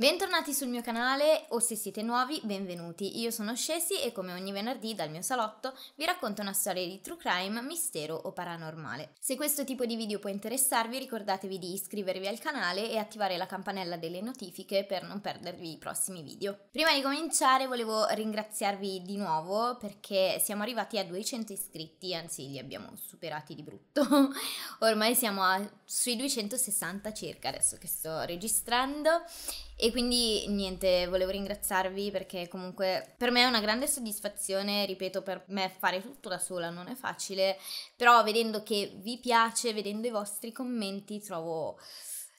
Bentornati sul mio canale o se siete nuovi, benvenuti. Io sono Scesi e come ogni venerdì dal mio salotto vi racconto una storia di true crime, mistero o paranormale. Se questo tipo di video può interessarvi ricordatevi di iscrivervi al canale e attivare la campanella delle notifiche per non perdervi i prossimi video. Prima di cominciare volevo ringraziarvi di nuovo perché siamo arrivati a 200 iscritti, anzi li abbiamo superati di brutto. Ormai siamo a, sui 260 circa adesso che sto registrando e quindi niente, volevo ringraziarvi perché comunque per me è una grande soddisfazione, ripeto, per me fare tutto da sola non è facile, però vedendo che vi piace, vedendo i vostri commenti, trovo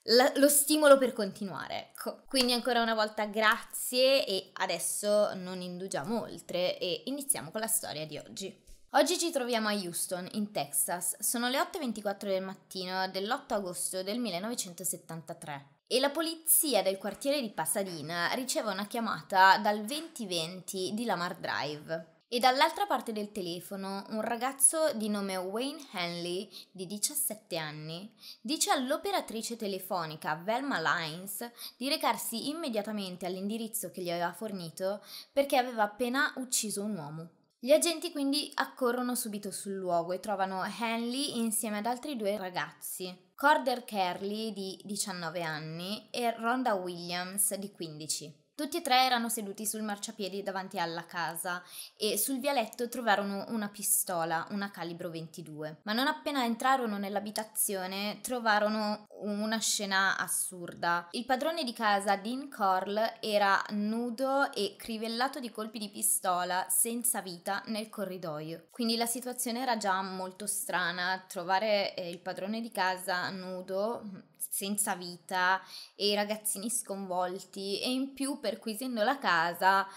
la, lo stimolo per continuare, ecco. Quindi ancora una volta grazie e adesso non indugiamo oltre e iniziamo con la storia di oggi. Oggi ci troviamo a Houston, in Texas. Sono le 8.24 del mattino dell'8 agosto del 1973 e la polizia del quartiere di Pasadena riceve una chiamata dal 2020 di Lamar Drive. E dall'altra parte del telefono un ragazzo di nome Wayne Henley, di 17 anni, dice all'operatrice telefonica Velma Lines di recarsi immediatamente all'indirizzo che gli aveva fornito perché aveva appena ucciso un uomo. Gli agenti quindi accorrono subito sul luogo e trovano Henley insieme ad altri due ragazzi. Corder Kerley di 19 anni e Rhonda Williams di 15. Tutti e tre erano seduti sul marciapiedi davanti alla casa e sul vialetto trovarono una pistola, una calibro 22. Ma non appena entrarono nell'abitazione trovarono una scena assurda. Il padrone di casa, Dean Corl, era nudo e crivellato di colpi di pistola, senza vita, nel corridoio. Quindi la situazione era già molto strana. Trovare eh, il padrone di casa nudo senza vita e i ragazzini sconvolti e in più perquisendo la casa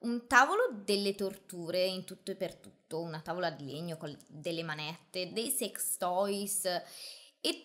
un tavolo delle torture in tutto e per tutto, una tavola di legno con delle manette, dei sex toys e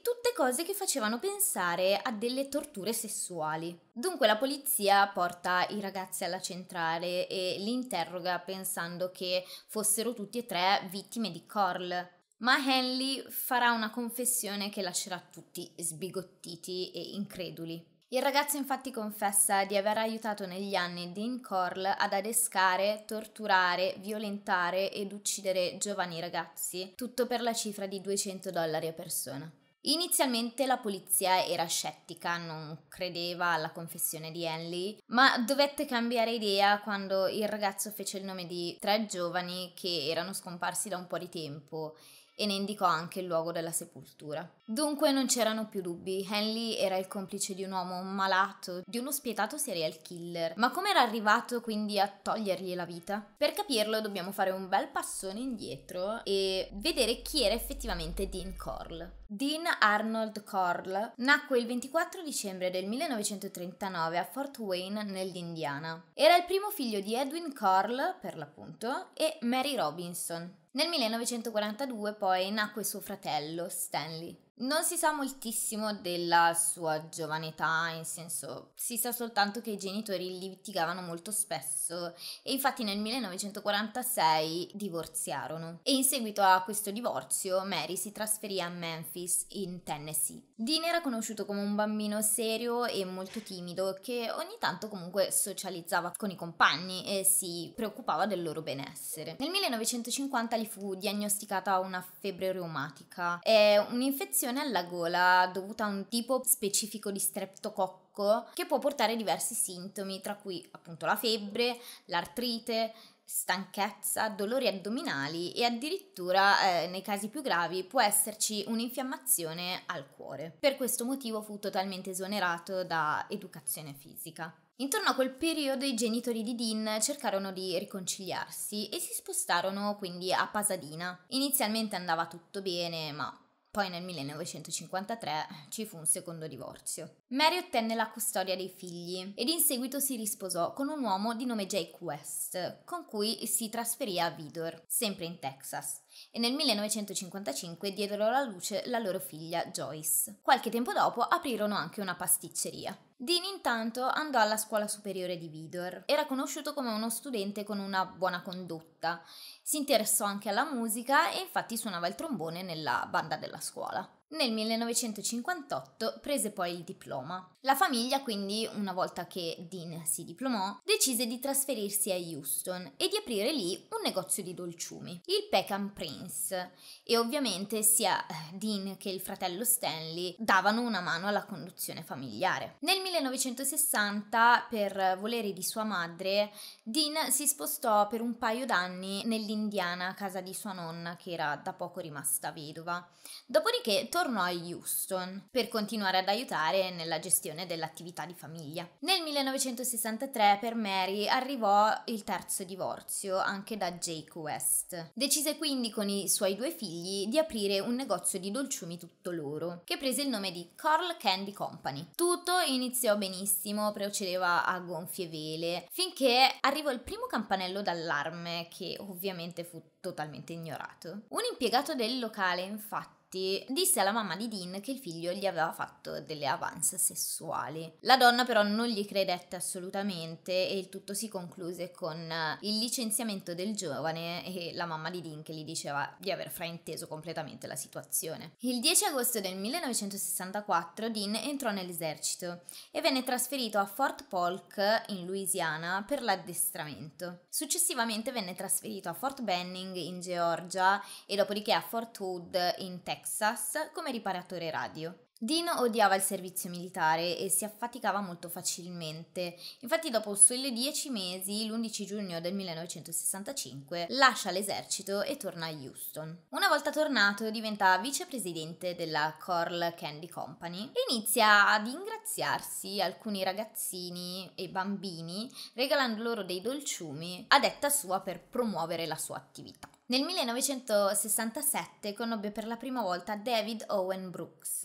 tutte cose che facevano pensare a delle torture sessuali. Dunque la polizia porta i ragazzi alla centrale e li interroga pensando che fossero tutti e tre vittime di Corl. Ma Henley farà una confessione che lascerà tutti sbigottiti e increduli. Il ragazzo infatti confessa di aver aiutato negli anni Dean Corl ad adescare, torturare, violentare ed uccidere giovani ragazzi, tutto per la cifra di 200 dollari a persona. Inizialmente la polizia era scettica, non credeva alla confessione di Henley, ma dovette cambiare idea quando il ragazzo fece il nome di tre giovani che erano scomparsi da un po' di tempo e ne indicò anche il luogo della sepoltura. Dunque non c'erano più dubbi, Henley era il complice di un uomo malato, di uno spietato serial killer. Ma come era arrivato quindi a togliergli la vita? Per capirlo dobbiamo fare un bel passone indietro e vedere chi era effettivamente Dean Corll. Dean Arnold Corll nacque il 24 dicembre del 1939 a Fort Wayne nell'Indiana. Era il primo figlio di Edwin Corll, per l'appunto, e Mary Robinson. Nel 1942 poi nacque suo fratello Stanley. Non si sa moltissimo della sua giovane età, in senso si sa soltanto che i genitori litigavano molto spesso e infatti nel 1946 divorziarono e in seguito a questo divorzio Mary si trasferì a Memphis in Tennessee. Dean era conosciuto come un bambino serio e molto timido che ogni tanto comunque socializzava con i compagni e si preoccupava del loro benessere. Nel 1950 gli fu diagnosticata una febbre reumatica, è un'infezione un'infezione alla gola dovuta a un tipo specifico di streptococco che può portare diversi sintomi, tra cui appunto la febbre, l'artrite, stanchezza, dolori addominali e addirittura eh, nei casi più gravi può esserci un'infiammazione al cuore. Per questo motivo fu totalmente esonerato da educazione fisica. Intorno a quel periodo i genitori di Dean cercarono di riconciliarsi e si spostarono quindi a Pasadena. Inizialmente andava tutto bene, ma poi nel 1953 ci fu un secondo divorzio. Mary ottenne la custodia dei figli ed in seguito si risposò con un uomo di nome Jake West, con cui si trasferì a Vidor, sempre in Texas e nel 1955 diedero alla luce la loro figlia Joyce. Qualche tempo dopo aprirono anche una pasticceria. Dean intanto andò alla scuola superiore di Vidor. Era conosciuto come uno studente con una buona condotta. Si interessò anche alla musica e infatti suonava il trombone nella banda della scuola. Nel 1958 prese poi il diploma. La famiglia quindi, una volta che Dean si diplomò, decise di trasferirsi a Houston e di aprire lì un negozio di dolciumi, il Peckham Prince, e ovviamente sia eh, Dean che il fratello Stanley davano una mano alla conduzione familiare. Nel 1960, per volere di sua madre, Dean si spostò per un paio d'anni nell'Indiana, casa di sua nonna che era da poco rimasta vedova. Dopodiché tornò a Houston per continuare ad aiutare nella gestione dell'attività di famiglia. Nel 1963 per Mary arrivò il terzo divorzio, anche da Jake West. Decise quindi con i suoi due figli di aprire un negozio di dolciumi tutto loro, che prese il nome di Carl Candy Company. Tutto iniziò benissimo, procedeva a gonfie vele, finché arrivò il primo campanello d'allarme che ovviamente fu totalmente ignorato. Un impiegato del locale infatti infatti disse alla mamma di Dean che il figlio gli aveva fatto delle avance sessuali. La donna però non gli credette assolutamente e il tutto si concluse con eh, il licenziamento del giovane e la mamma di Dean che gli diceva di aver frainteso completamente la situazione. Il 10 agosto del 1964 Dean entrò nell'esercito e venne trasferito a Fort Polk in Louisiana per l'addestramento. Successivamente venne trasferito a Fort Benning in Georgia e dopodiché a Fort Hood in Texas Texas come riparatore radio. Dino odiava il servizio militare e si affaticava molto facilmente. Infatti, dopo soli dieci mesi, l'11 giugno del 1965, lascia l'esercito e torna a Houston. Una volta tornato, diventa vicepresidente della Corl Candy Company e inizia ad ingraziarsi alcuni ragazzini e bambini, regalando loro dei dolciumi a detta sua per promuovere la sua attività. Nel 1967 conobbe per la prima volta David Owen Brooks,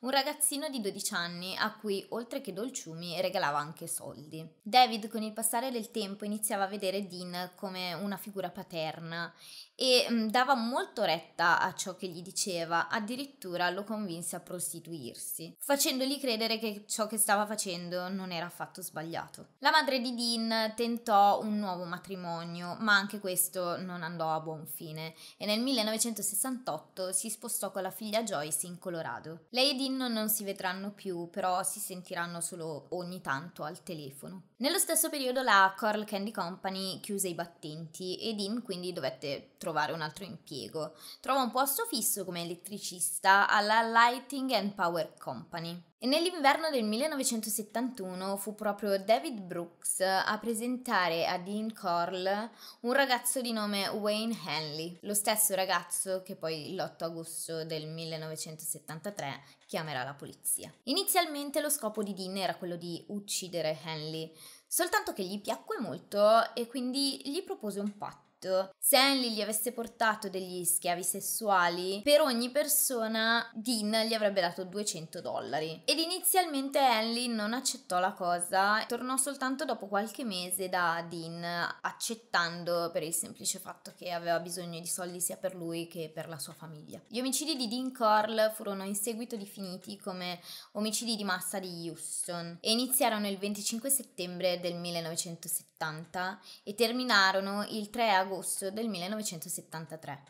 un ragazzino di 12 anni a cui, oltre che dolciumi, regalava anche soldi. David con il passare del tempo iniziava a vedere Dean come una figura paterna e mh, mm, dava molto retta a ciò che gli diceva, addirittura lo convinse a prostituirsi, facendogli credere che ciò che stava facendo non era affatto sbagliato. La madre di Dean tentò un nuovo matrimonio, ma anche questo non andò a buon fine e nel 1968 si spostò con la figlia Joyce in Colorado. Lei e Dean non si vedranno più, però si sentiranno solo ogni tanto al telefono. Nello stesso periodo la Coral Candy Company chiuse i battenti e Dean quindi dovette trovare un altro impiego. Trova un posto fisso come elettricista alla Lighting and Power Company. E nell'inverno del 1971 fu proprio David Brooks a presentare a Dean Corll un ragazzo di nome Wayne Henley, lo stesso ragazzo che poi l'8 agosto del 1973 chiamerà la polizia. Inizialmente lo scopo di Dean era quello di uccidere Henley, soltanto che gli piacque molto e quindi gli propose un patto fatto se Annie gli avesse portato degli schiavi sessuali, per ogni persona Dean gli avrebbe dato 200 dollari. Ed inizialmente Annie non accettò la cosa, tornò soltanto dopo qualche mese da Dean, accettando per il semplice fatto che aveva bisogno di soldi sia per lui che per la sua famiglia. Gli omicidi di Dean Corl furono in seguito definiti come omicidi di massa di Houston e iniziarono il 25 settembre del 1970 e terminarono il 3 agosto agosto del 1973.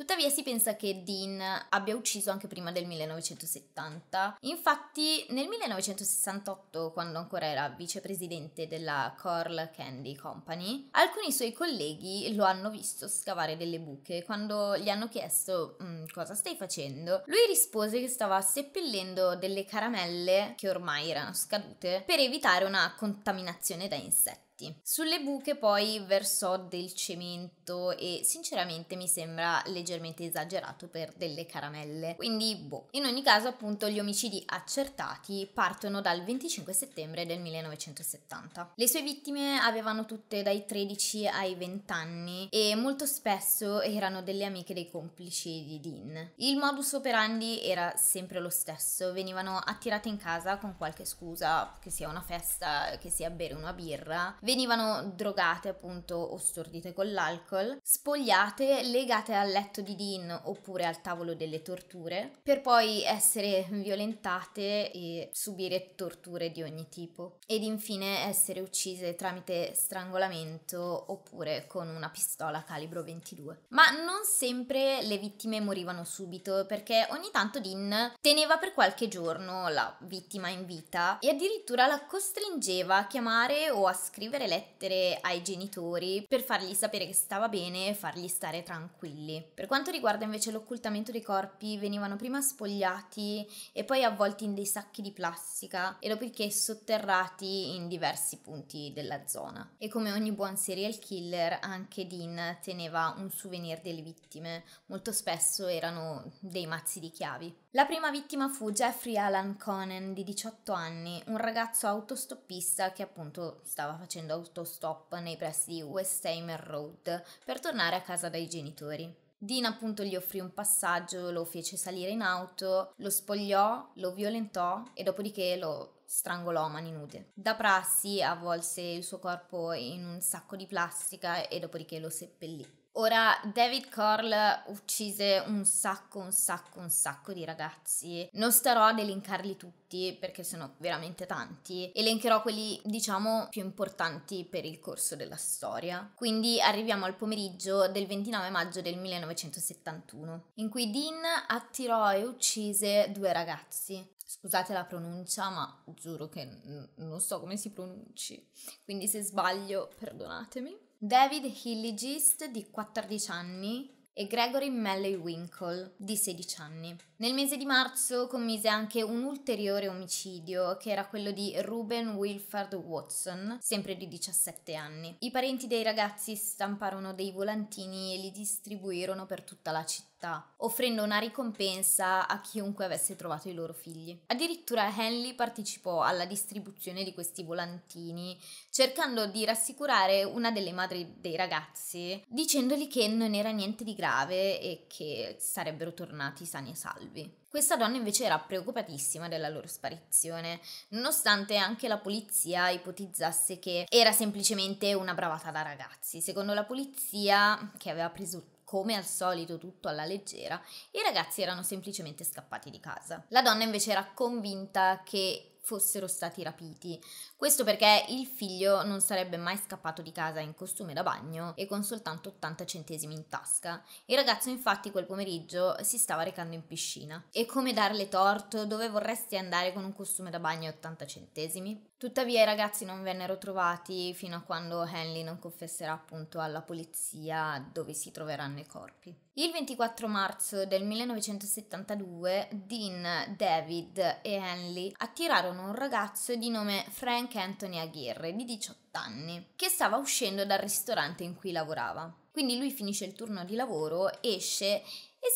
Tuttavia si pensa che Dean abbia ucciso anche prima del 1970. Infatti nel 1968, quando ancora era vicepresidente della Corl Candy Company, alcuni suoi colleghi lo hanno visto scavare delle buche. Quando gli hanno chiesto mm, cosa stai facendo, lui rispose che stava seppellendo delle caramelle che ormai erano scadute per evitare una contaminazione da insetti insetti. Sulle buche poi versò del cemento e sinceramente mi sembra leggermente esagerato per delle caramelle, quindi boh. In ogni caso appunto gli omicidi accertati partono dal 25 settembre del 1970. Le sue vittime avevano tutte dai 13 ai 20 anni e molto spesso erano delle amiche dei complici di Dean. Il modus operandi era sempre lo stesso, venivano attirate in casa con qualche scusa, che sia una festa, che sia bere una birra, venivano drogate appunto o stordite con l'alcol, spogliate, legate al letto di Dean oppure al tavolo delle torture, per poi essere violentate e subire torture di ogni tipo, ed infine essere uccise tramite strangolamento oppure con una pistola calibro 22. Ma non sempre le vittime morivano subito perché ogni tanto Dean teneva per qualche giorno la vittima in vita e addirittura la costringeva a chiamare o a scrivere scrivere lettere ai genitori per fargli sapere che stava bene e fargli stare tranquilli. Per quanto riguarda invece l'occultamento dei corpi, venivano prima spogliati e poi avvolti in dei sacchi di plastica e dopodiché sotterrati in diversi punti della zona. E come ogni buon serial killer, anche Dean teneva un souvenir delle vittime, molto spesso erano dei mazzi di chiavi. La prima vittima fu Jeffrey Alan Conan di 18 anni, un ragazzo autostoppista che appunto stava facendo facendo autostop nei pressi di Westheimer Road per tornare a casa dai genitori. Dean appunto gli offrì un passaggio, lo fece salire in auto, lo spogliò, lo violentò e dopodiché lo strangolò a mani nude. Da prassi avvolse il suo corpo in un sacco di plastica e dopodiché lo seppellì. Ora, David Corl uccise un sacco, un sacco, un sacco di ragazzi. Non starò ad elencarli tutti perché sono veramente tanti. Elencherò quelli, diciamo, più importanti per il corso della storia. Quindi arriviamo al pomeriggio del 29 maggio del 1971, in cui Dean attirò e uccise due ragazzi scusate la pronuncia, ma giuro che n- non so come si pronunci, quindi se sbaglio perdonatemi. David Hilligist di 14 anni e Gregory Melley Winkle di 16 anni. Nel mese di marzo commise anche un ulteriore omicidio, che era quello di Ruben Wilford Watson, sempre di 17 anni. I parenti dei ragazzi stamparono dei volantini e li distribuirono per tutta la città città, offrendo una ricompensa a chiunque avesse trovato i loro figli. Addirittura Henley partecipò alla distribuzione di questi volantini, cercando di rassicurare una delle madri dei ragazzi, dicendogli che non era niente di grave e che sarebbero tornati sani e salvi. Questa donna invece era preoccupatissima della loro sparizione, nonostante anche la polizia ipotizzasse che era semplicemente una bravata da ragazzi. Secondo la polizia, che aveva preso come al solito tutto alla leggera, i ragazzi erano semplicemente scappati di casa. La donna invece era convinta che fossero stati rapiti. Questo perché il figlio non sarebbe mai scappato di casa in costume da bagno e con soltanto 80 centesimi in tasca. Il ragazzo infatti quel pomeriggio si stava recando in piscina. E come darle torto? Dove vorresti andare con un costume da bagno e 80 centesimi? Tuttavia i ragazzi non vennero trovati fino a quando Henley non confesserà appunto alla polizia dove si troveranno i corpi. Il 24 marzo del 1972 Dean, David e Henley attirarono un ragazzo di nome Frank Anthony Aguirre di 18 anni che stava uscendo dal ristorante in cui lavorava. Quindi lui finisce il turno di lavoro, esce e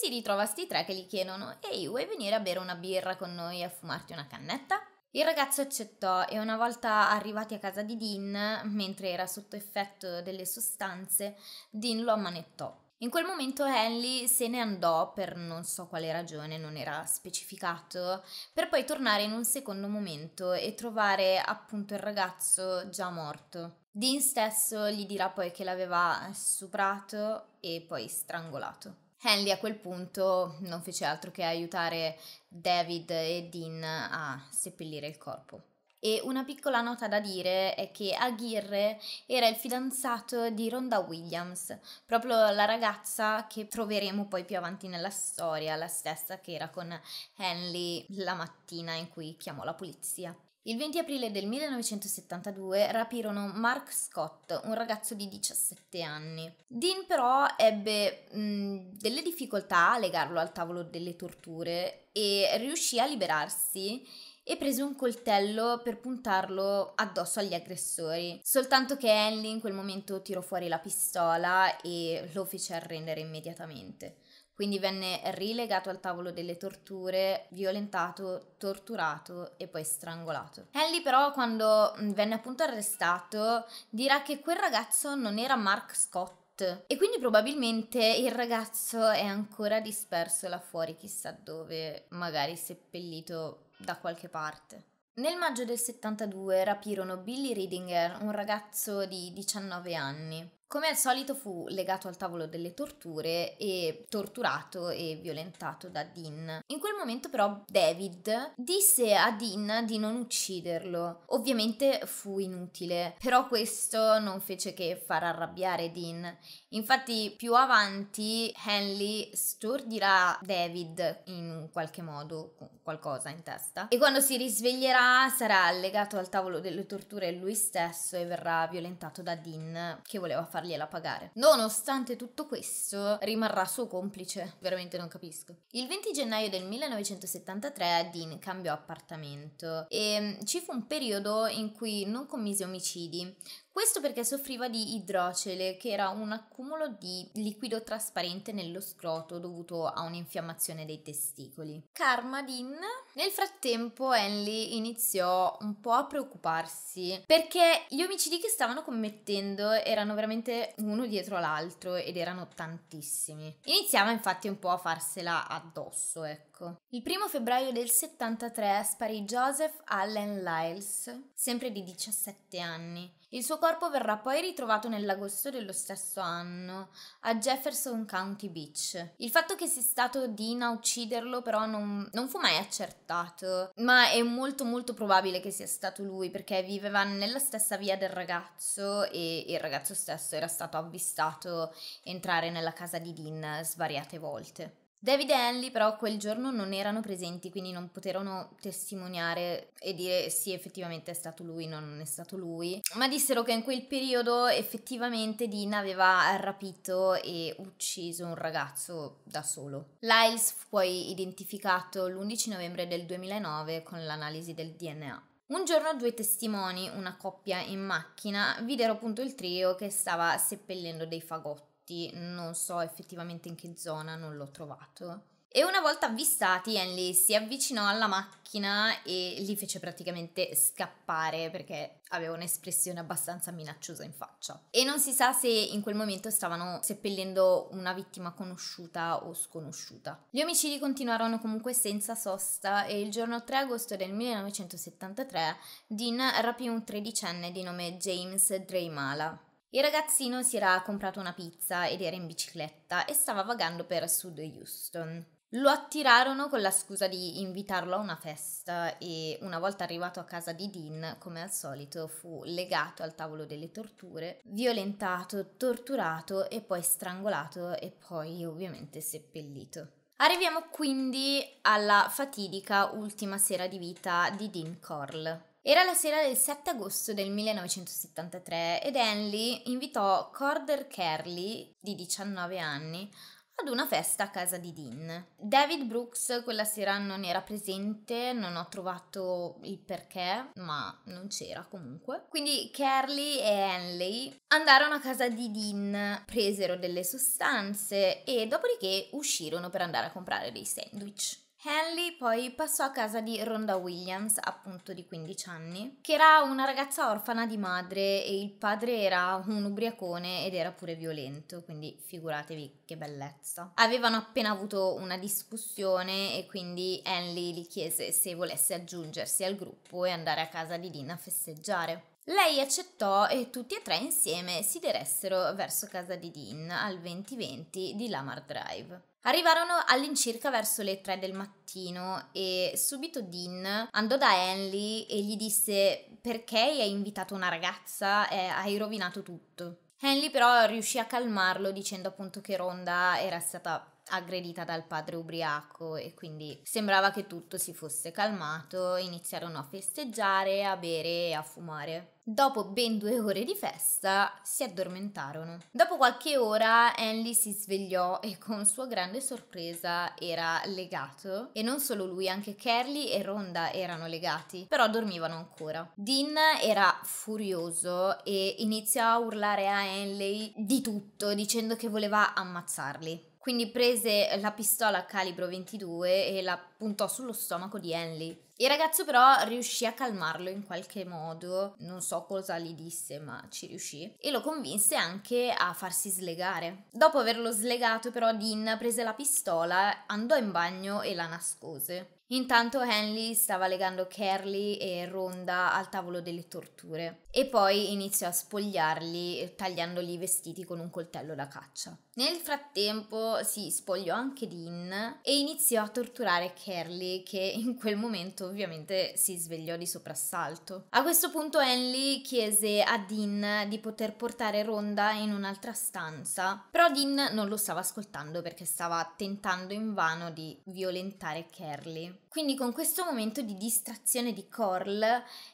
si ritrova a sti tre che gli chiedono «Ehi, vuoi venire a bere una birra con noi e a fumarti una cannetta?» Il ragazzo accettò e una volta arrivati a casa di Dean, mentre era sotto effetto delle sostanze, Dean lo ammanettò. In quel momento Henley se ne andò per non so quale ragione, non era specificato, per poi tornare in un secondo momento e trovare appunto il ragazzo già morto. Dean stesso gli dirà poi che l'aveva stuprato e poi strangolato. Henley a quel punto non fece altro che aiutare David e Dean a seppellire il corpo. E una piccola nota da dire è che Aguirre era il fidanzato di Rhonda Williams, proprio la ragazza che troveremo poi più avanti nella storia, la stessa che era con Henley la mattina in cui chiamò la polizia. Il 20 aprile del 1972 rapirono Mark Scott, un ragazzo di 17 anni. Dean però ebbe mh, delle difficoltà a legarlo al tavolo delle torture e riuscì a liberarsi e prese un coltello per puntarlo addosso agli aggressori. Soltanto che Henley in quel momento tirò fuori la pistola e lo fece arrendere immediatamente. Quindi venne rilegato al tavolo delle torture, violentato, torturato e poi strangolato. Henley però quando mm, venne appunto arrestato dirà che quel ragazzo non era Mark Scott e quindi probabilmente il ragazzo è ancora disperso là fuori, chissà dove, magari seppellito da qualche parte. Nel maggio del 72 rapirono Billy Ridinger, un ragazzo di 19 anni. Come al solito fu legato al tavolo delle torture e torturato e violentato da Dean. In quel momento però David disse a Dean di non ucciderlo. Ovviamente fu inutile, però questo non fece che far arrabbiare Dean Infatti più avanti Henley stordirà David in qualche modo, qualcosa in testa, e quando si risveglierà sarà legato al tavolo delle torture lui stesso e verrà violentato da Dean che voleva fargliela pagare. Nonostante tutto questo rimarrà suo complice, veramente non capisco. Il 20 gennaio del 1973 Dean cambiò appartamento e mm, ci fu un periodo in cui non commise omicidi, questo perché soffriva di idrocele, che era un accumulo di liquido trasparente nello scroto dovuto a un'infiammazione dei testicoli. Carmadin. Nel frattempo Henley iniziò un po' a preoccuparsi perché gli omicidi che stavano commettendo erano veramente uno dietro l'altro ed erano tantissimi. Iniziava infatti un po' a farsela addosso, ecco. Il primo febbraio del 73 sparì Joseph Allen Lyles, sempre di 17 anni il suo corpo verrà poi ritrovato nell'agosto dello stesso anno, a Jefferson County Beach. Il fatto che sia stato Dean a ucciderlo però non, non fu mai accertato, ma è molto molto probabile che sia stato lui perché viveva nella stessa via del ragazzo e il ragazzo stesso era stato avvistato entrare nella casa di Dean svariate volte. David e Henley però quel giorno non erano presenti, quindi non poterono testimoniare e dire sì effettivamente è stato lui, no non è stato lui, ma dissero che in quel periodo effettivamente Dean aveva rapito e ucciso un ragazzo da solo. Lyles fu poi identificato l'11 novembre del 2009 con l'analisi del DNA. Un giorno due testimoni, una coppia in macchina, videro appunto il trio che stava seppellendo dei fagotti prodotti, non so effettivamente in che zona, non l'ho trovato. E una volta avvistati, Henley si avvicinò alla macchina e li fece praticamente scappare perché aveva un'espressione abbastanza minacciosa in faccia. E non si sa se in quel momento stavano seppellendo una vittima conosciuta o sconosciuta. Gli omicidi continuarono comunque senza sosta e il giorno 3 agosto del 1973 Dean rapì un tredicenne di nome James Dreymala. Il ragazzino si era comprato una pizza ed era in bicicletta e stava vagando per Sud Houston. Lo attirarono con la scusa di invitarlo a una festa e una volta arrivato a casa di Dean, come al solito, fu legato al tavolo delle torture, violentato, torturato e poi strangolato e poi ovviamente seppellito. Arriviamo quindi alla fatidica ultima sera di vita di Dean Corl. Era la sera del 7 agosto del 1973 ed Henley invitò Corder Kerley, di 19 anni, ad una festa a casa di Dean. David Brooks quella sera non era presente, non ho trovato il perché, ma non c'era comunque. Quindi Carly e Henley andarono a casa di Dean, presero delle sostanze e dopodiché uscirono per andare a comprare dei sandwich. Henley poi passò a casa di Rhonda Williams, appunto di 15 anni, che era una ragazza orfana di madre e il padre era un ubriacone ed era pure violento, quindi figuratevi che bellezza. Avevano appena avuto una discussione e quindi Henley gli chiese se volesse aggiungersi al gruppo e andare a casa di Dean a festeggiare. Lei accettò e tutti e tre insieme si diressero verso casa di Dean al 2020 di Lamar Drive. Arrivarono all'incirca verso le tre del mattino e subito Dean andò da Henley e gli disse perché hai invitato una ragazza e eh, hai rovinato tutto. Henley però riuscì a calmarlo dicendo appunto che Ronda era stata aggredita dal padre ubriaco e quindi sembrava che tutto si fosse calmato, iniziarono a festeggiare, a bere e a fumare. Dopo ben due ore di festa si addormentarono. Dopo qualche ora Henley si svegliò e con sua grande sorpresa era legato e non solo lui, anche Carly e Rhonda erano legati, però dormivano ancora. Dean era furioso e iniziò a urlare a Henley di tutto, dicendo che voleva ammazzarli. Quindi prese la pistola calibro 22 e la puntò sullo stomaco di Henley. Il ragazzo però riuscì a calmarlo in qualche modo, non so cosa gli disse, ma ci riuscì, e lo convinse anche a farsi slegare. Dopo averlo slegato però Dean prese la pistola, andò in bagno e la nascose. Intanto Henley stava legando Carly e Ronda al tavolo delle torture e poi iniziò a spogliarli eh, tagliandogli i vestiti con un coltello da caccia. Nel frattempo si spogliò anche Dean e iniziò a torturare Carly che in quel momento ovviamente si svegliò di soprassalto. A questo punto Henley chiese a Dean di poter portare Ronda in un'altra stanza, però Dean non lo stava ascoltando perché stava tentando invano di violentare Carly. Quindi con questo momento di distrazione di Corl,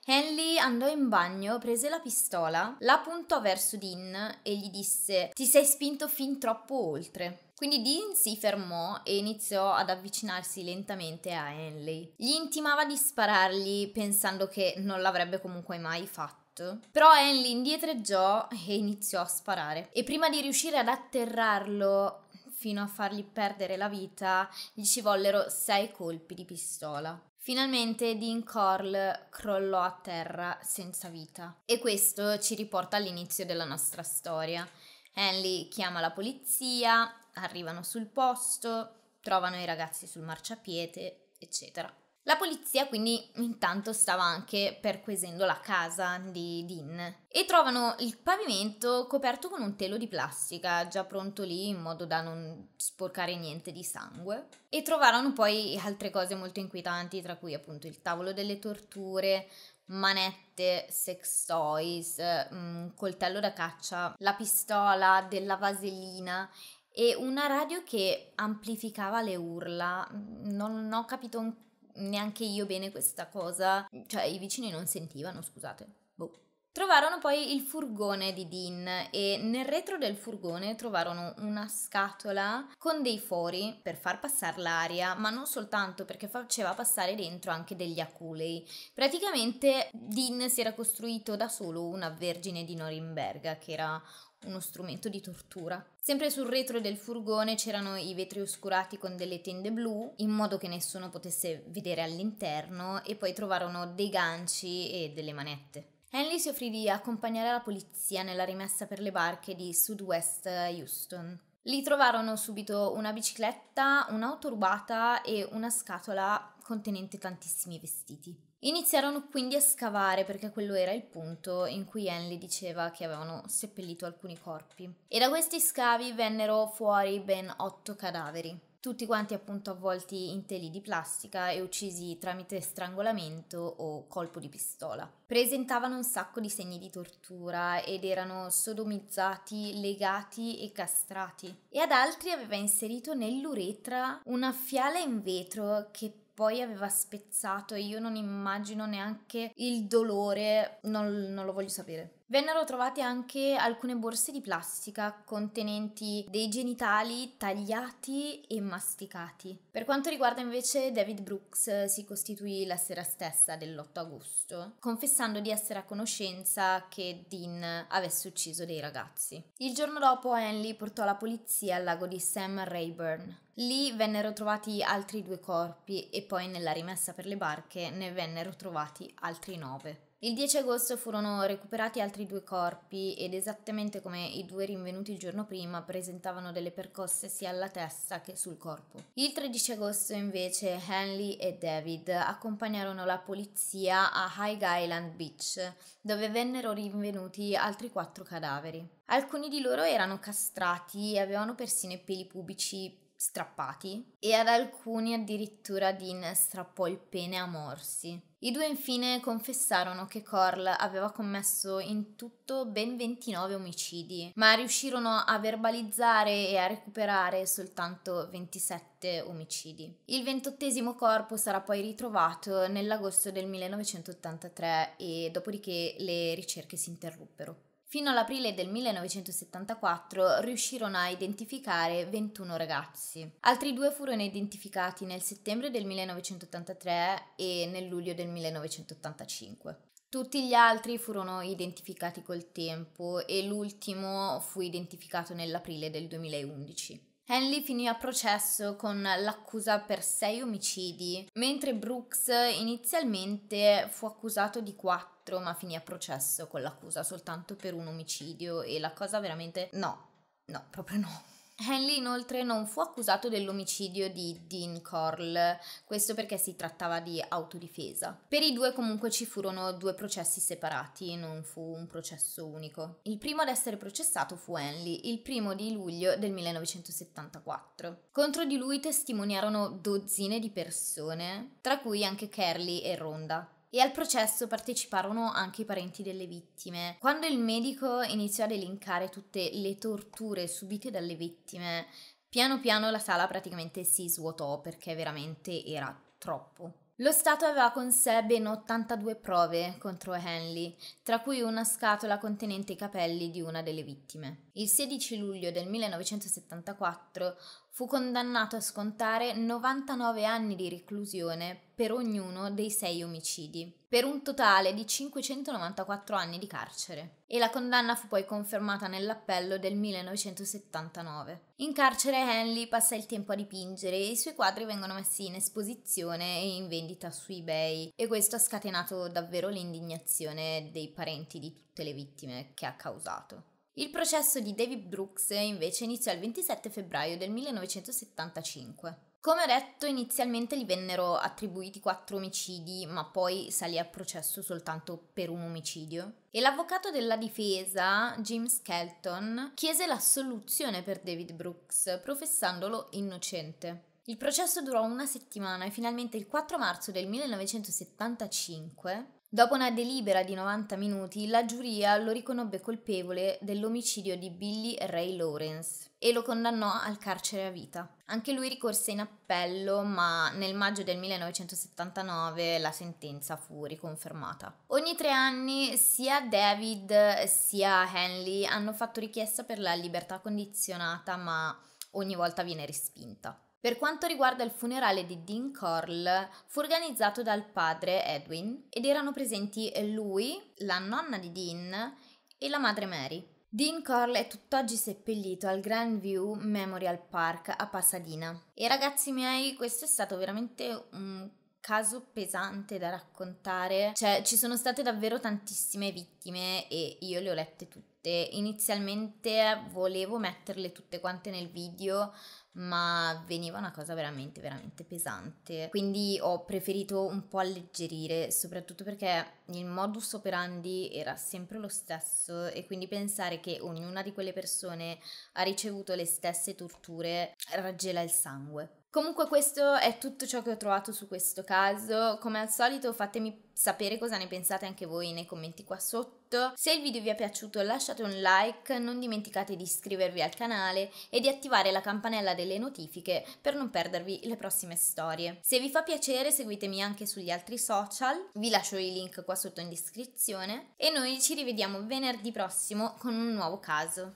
Henley andò in bagno, prese la pistola, la puntò verso Dean e gli disse ti sei spinto fin troppo oltre. Quindi Dean si fermò e iniziò ad avvicinarsi lentamente a Henley. Gli intimava di sparargli pensando che non l'avrebbe comunque mai fatto. Però Henley indietreggiò e iniziò a sparare. E prima di riuscire ad atterrarlo, fino a fargli perdere la vita, gli ci vollero sei colpi di pistola. Finalmente Dean Corl crollò a terra senza vita. E questo ci riporta all'inizio della nostra storia. Henley chiama la polizia, arrivano sul posto, trovano i ragazzi sul marciapiede, eccetera. La polizia quindi intanto stava anche perquisendo la casa di Dean e trovano il pavimento coperto con un telo di plastica, già pronto lì in modo da non sporcare niente di sangue. E trovarono poi altre cose molto inquietanti, tra cui appunto il tavolo delle torture, manette, sex toys, un mm, coltello da caccia, la pistola, della vaselina e una radio che amplificava le urla. Mm, non ho capito ancora neanche io bene questa cosa, cioè i vicini non sentivano, scusate. Boh. Trovarono poi il furgone di Dean e nel retro del furgone trovarono una scatola con dei fori per far passare l'aria, ma non soltanto perché faceva passare dentro anche degli aculei. Praticamente Dean si era costruito da solo una vergine di Norimberga, che era uno strumento di tortura. Sempre sul retro del furgone c'erano i vetri oscurati con delle tende blu, in modo che nessuno potesse vedere all'interno, e poi trovarono dei ganci e delle manette. Henley si offrì di accompagnare la polizia nella rimessa per le barche di Sudwest Houston. Lì trovarono subito una bicicletta, un'auto rubata e una scatola contenente tantissimi vestiti. Iniziarono quindi a scavare perché quello era il punto in cui Henley diceva che avevano seppellito alcuni corpi. E da questi scavi vennero fuori ben otto cadaveri, tutti quanti appunto avvolti in teli di plastica e uccisi tramite strangolamento o colpo di pistola. Presentavano un sacco di segni di tortura ed erano sodomizzati, legati e castrati. E ad altri aveva inserito nell'uretra una fiala in vetro che poi aveva spezzato e io non immagino neanche il dolore, non, non lo voglio sapere. Vennero trovate anche alcune borse di plastica contenenti dei genitali tagliati e masticati. Per quanto riguarda invece David Brooks, si costituì la sera stessa dell'8 agosto, confessando di essere a conoscenza che Dean avesse ucciso dei ragazzi. Il giorno dopo Henley portò la polizia al lago di Sam Rayburn, Lì vennero trovati altri due corpi e poi nella rimessa per le barche ne vennero trovati altri nove. Il 10 agosto furono recuperati altri due corpi ed esattamente come i due rinvenuti il giorno prima presentavano delle percosse sia alla testa che sul corpo. Il 13 agosto invece Henley e David accompagnarono la polizia a High Island Beach dove vennero rinvenuti altri quattro cadaveri. Alcuni di loro erano castrati e avevano persino i peli pubici strappati e ad alcuni addirittura Dean strappò il pene a morsi. I due infine confessarono che Corl aveva commesso in tutto ben 29 omicidi, ma riuscirono a verbalizzare e a recuperare soltanto 27 omicidi. Il ventottesimo corpo sarà poi ritrovato nell'agosto del 1983 e dopodiché le ricerche si interruppero. Fino all'aprile del 1974 riuscirono a identificare 21 ragazzi. Altri due furono identificati nel settembre del 1983 e nel luglio del 1985. Tutti gli altri furono identificati col tempo e l'ultimo fu identificato nell'aprile del 2011. Henley finì a processo con l'accusa per sei omicidi, mentre Brooks inizialmente fu accusato di quattro, ma finì a processo con l'accusa soltanto per un omicidio e la cosa veramente no, no, proprio no. Henley inoltre non fu accusato dell'omicidio di Dean Corll, questo perché si trattava di autodifesa. Per i due comunque ci furono due processi separati, non fu un processo unico. Il primo ad essere processato fu Henley, il primo di luglio del 1974. Contro di lui testimoniarono dozzine di persone, tra cui anche Kerley e Rhonda e al processo parteciparono anche i parenti delle vittime. Quando il medico iniziò ad elencare tutte le torture subite dalle vittime, piano piano la sala praticamente si svuotò perché veramente era troppo. Lo Stato aveva con sé ben 82 prove contro Henley, tra cui una scatola contenente i capelli di una delle vittime. Il 16 luglio del 1974 fu condannato a scontare 99 anni di reclusione per ognuno dei sei omicidi, per un totale di 594 anni di carcere. E la condanna fu poi confermata nell'appello del 1979. In carcere Henley passa il tempo a dipingere e i suoi quadri vengono messi in esposizione e in vendita su eBay e questo ha scatenato davvero l'indignazione dei parenti di tutte le vittime che ha causato. Il processo di David Brooks invece iniziò il 27 febbraio del 1975. Come ho detto, inizialmente gli vennero attribuiti quattro omicidi, ma poi salì a processo soltanto per un omicidio. E l'avvocato della difesa, James Kelton, chiese l'assoluzione per David Brooks, professandolo innocente. Il processo durò una settimana e finalmente il 4 marzo del 1975 Dopo una delibera di 90 minuti, la giuria lo riconobbe colpevole dell'omicidio di Billy Ray Lawrence e lo condannò al carcere a vita. Anche lui ricorse in appello, ma nel maggio del 1979 la sentenza fu riconfermata. Ogni tre anni sia David sia Henley hanno fatto richiesta per la libertà condizionata, ma ogni volta viene respinta. Per quanto riguarda il funerale di Dean Corll, fu organizzato dal padre Edwin ed erano presenti lui, la nonna di Dean e la madre Mary. Dean Corll è tutt'oggi seppellito al Grandview Memorial Park a Pasadena. E ragazzi miei, questo è stato veramente un caso pesante da raccontare. Cioè, ci sono state davvero tantissime vittime e io le ho lette tutte tutte. Inizialmente volevo metterle tutte quante nel video, ma veniva una cosa veramente veramente pesante. Quindi ho preferito un po' alleggerire, soprattutto perché il modus operandi era sempre lo stesso e quindi pensare che ognuna di quelle persone ha ricevuto le stesse torture raggela il sangue. Comunque questo è tutto ciò che ho trovato su questo caso, come al solito fatemi sapere cosa ne pensate anche voi nei commenti qua sotto, se il video vi è piaciuto lasciate un like, non dimenticate di iscrivervi al canale e di attivare la campanella delle notifiche per non perdervi le prossime storie. Se vi fa piacere seguitemi anche sugli altri social, vi lascio i link qua sotto in descrizione e noi ci rivediamo venerdì prossimo con un nuovo caso.